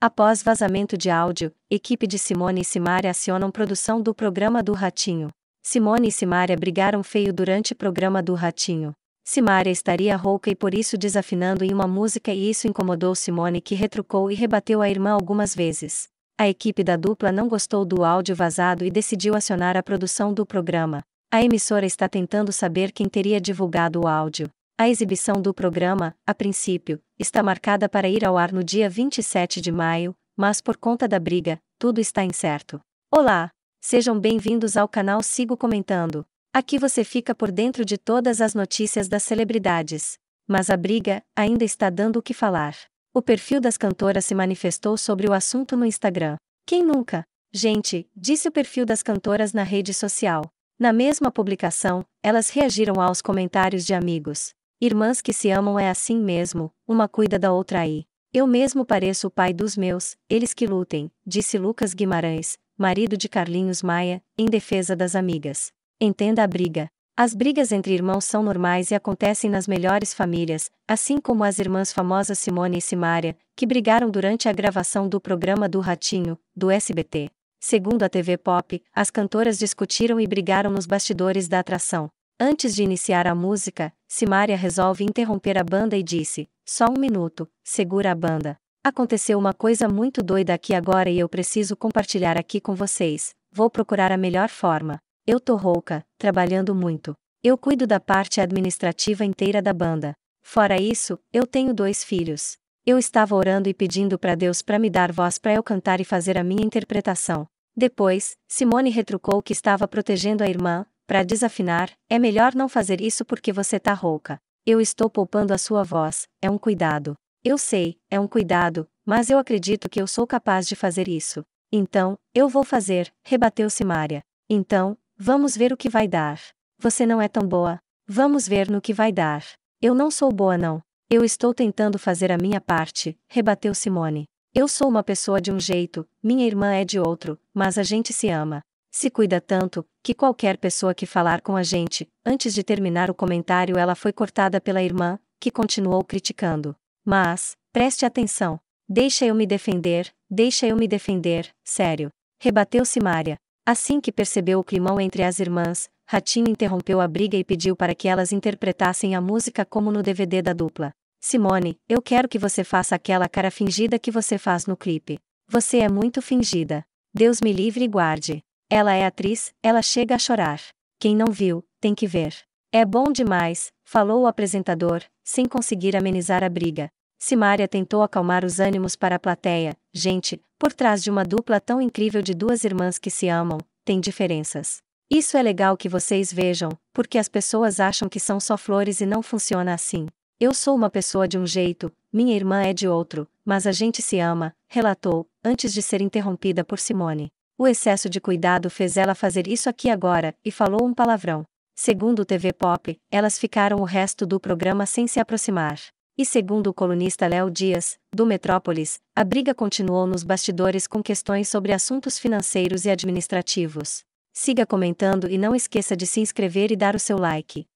Após vazamento de áudio, equipe de Simone e Simaria acionam produção do programa do Ratinho. Simone e Simaria brigaram feio durante programa do Ratinho. Simaria estaria rouca e por isso desafinando em uma música e isso incomodou Simone que retrucou e rebateu a irmã algumas vezes. A equipe da dupla não gostou do áudio vazado e decidiu acionar a produção do programa. A emissora está tentando saber quem teria divulgado o áudio. A exibição do programa, a princípio, está marcada para ir ao ar no dia 27 de maio, mas por conta da briga, tudo está incerto. Olá! Sejam bem-vindos ao canal Sigo Comentando. Aqui você fica por dentro de todas as notícias das celebridades. Mas a briga ainda está dando o que falar. O perfil das cantoras se manifestou sobre o assunto no Instagram. Quem nunca? Gente, disse o perfil das cantoras na rede social. Na mesma publicação, elas reagiram aos comentários de amigos. Irmãs que se amam é assim mesmo, uma cuida da outra aí. Eu mesmo pareço o pai dos meus, eles que lutem, disse Lucas Guimarães, marido de Carlinhos Maia, em defesa das amigas. Entenda a briga. As brigas entre irmãos são normais e acontecem nas melhores famílias, assim como as irmãs famosas Simone e Simária, que brigaram durante a gravação do programa do Ratinho, do SBT. Segundo a TV Pop, as cantoras discutiram e brigaram nos bastidores da atração. Antes de iniciar a música, Simaria resolve interromper a banda e disse: Só um minuto, segura a banda. Aconteceu uma coisa muito doida aqui agora e eu preciso compartilhar aqui com vocês. Vou procurar a melhor forma. Eu tô rouca, trabalhando muito. Eu cuido da parte administrativa inteira da banda. Fora isso, eu tenho dois filhos. Eu estava orando e pedindo para Deus para me dar voz para eu cantar e fazer a minha interpretação. Depois, Simone retrucou que estava protegendo a irmã, para desafinar: é melhor não fazer isso porque você tá rouca. Eu estou poupando a sua voz, é um cuidado. Eu sei, é um cuidado, mas eu acredito que eu sou capaz de fazer isso. Então, eu vou fazer, rebateu Simária. Então, vamos ver o que vai dar. Você não é tão boa. Vamos ver no que vai dar. Eu não sou boa não. Eu estou tentando fazer a minha parte, rebateu Simone. Eu sou uma pessoa de um jeito, minha irmã é de outro, mas a gente se ama. Se cuida tanto, que qualquer pessoa que falar com a gente, antes de terminar o comentário, ela foi cortada pela irmã, que continuou criticando. Mas, preste atenção. Deixa eu me defender, deixa eu me defender, sério. Rebateu se Mária. Assim que percebeu o climão entre as irmãs, Ratinho interrompeu a briga e pediu para que elas interpretassem a música como no DVD da dupla. Simone, eu quero que você faça aquela cara fingida que você faz no clipe. Você é muito fingida. Deus me livre e guarde. Ela é atriz, ela chega a chorar. Quem não viu, tem que ver. É bom demais, falou o apresentador, sem conseguir amenizar a briga. Simária tentou acalmar os ânimos para a plateia. Gente, por trás de uma dupla tão incrível de duas irmãs que se amam, tem diferenças. Isso é legal que vocês vejam, porque as pessoas acham que são só flores e não funciona assim. Eu sou uma pessoa de um jeito, minha irmã é de outro, mas a gente se ama, relatou, antes de ser interrompida por Simone. O excesso de cuidado fez ela fazer isso aqui agora, e falou um palavrão. Segundo o TV Pop, elas ficaram o resto do programa sem se aproximar. E segundo o colunista Léo Dias, do Metrópolis, a briga continuou nos bastidores com questões sobre assuntos financeiros e administrativos. Siga comentando e não esqueça de se inscrever e dar o seu like.